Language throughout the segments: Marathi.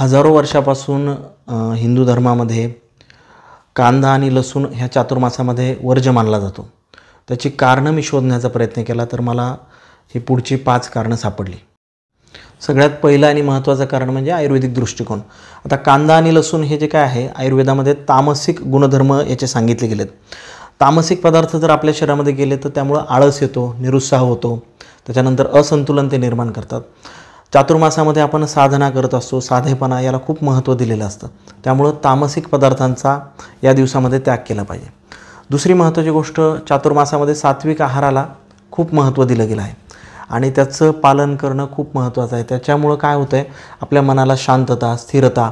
हजारो वर्षापासून हिंदू धर्मामध्ये कांदा आणि लसूण ह्या चातुर्मासामध्ये वर्ज्य मानला जातो त्याची कारणं मी शोधण्याचा प्रयत्न केला तर मला ही पुढची पाच कारणं सापडली सगळ्यात पहिलं आणि महत्त्वाचं कारण म्हणजे आयुर्वेदिक दृष्टिकोन आता कांदा आणि लसूण हे जे काय आहे आयुर्वेदामध्ये तामसिक गुणधर्म याचे सांगितले गेलेत तामसिक पदार्थ जर आपल्या शरीरामध्ये गेले तर त्यामुळं आळस येतो निरुत्साह होतो त्याच्यानंतर असंतुलन ते निर्माण करतात चातुर्मासामध्ये आपण साधना करत असतो साधेपणा याला खूप महत्त्व दिलेलं असतं त्यामुळं तामसिक पदार्थांचा या दिवसामध्ये त्याग केला पाहिजे दुसरी महत्त्वाची गोष्ट चातुर्मासामध्ये सात्विक आहाराला खूप महत्त्व दिलं गेलं आहे आणि त्याचं पालन करणं खूप महत्त्वाचं आहे त्याच्यामुळं काय होतं आहे आपल्या मनाला शांतता स्थिरता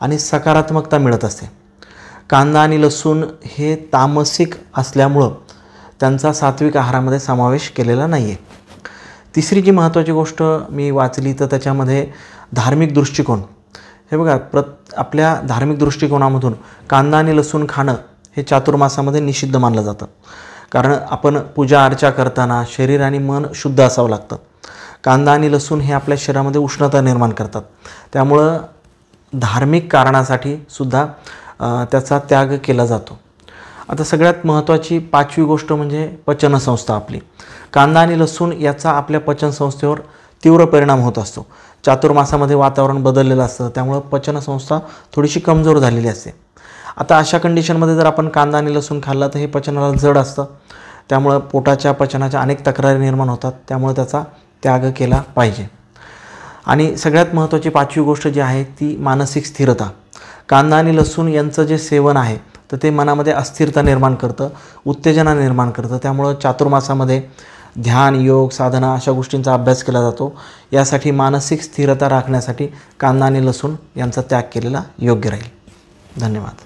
आणि सकारात्मकता मिळत असते कांदा आणि लसूण हे तामसिक असल्यामुळं त्यांचा सात्विक आहारामध्ये समावेश केलेला नाही आहे तिसरी जी महत्त्वाची गोष्ट मी वाचली तर त्याच्यामध्ये धार्मिक दृष्टिकोन हे बघा प्रत आपल्या धार्मिक दृष्टिकोनामधून कांदा आणि लसूण खाणं हे चातुर्मासामध्ये निषिद्ध मानलं जातं कारण आपण पूजा अर्चा करताना शरीर आणि मन शुद्ध असावं लागतं कांदा आणि लसूण हे आपल्या शरीरामध्ये उष्णता निर्माण करतात त्यामुळं धार्मिक कारणासाठी सुद्धा त्याचा त्याग केला जातो आता सगळ्यात महत्त्वाची पाचवी गोष्ट म्हणजे पचनसंस्था आपली कांदा आणि लसूण याचा आपल्या पचनसंस्थेवर तीव्र परिणाम होत असतो चातुर्मासामध्ये वातावरण बदललेलं असतं त्यामुळं पचनसंस्था थोडीशी कमजोर झालेली असते आता अशा कंडिशनमध्ये जर आपण कांदा आणि लसूण खाल्लं तर हे पचनाला जड असतं त्यामुळं पोटाच्या पचनाच्या अनेक तक्रारी निर्माण होतात त्यामुळं त्याचा त्याग केला पाहिजे आणि सगळ्यात महत्त्वाची पाचवी गोष्ट जी आहे ती मानसिक स्थिरता कांदा आणि लसूण यांचं जे सेवन आहे तर ते मनामध्ये अस्थिरता निर्माण करतं उत्तेजना निर्माण करतं त्यामुळं चातुर्मासामध्ये ध्यान योग साधना अशा गोष्टींचा अभ्यास केला जातो यासाठी मानसिक स्थिरता राखण्यासाठी कांदा आणि लसूण यांचा त्याग केलेला योग्य राहील धन्यवाद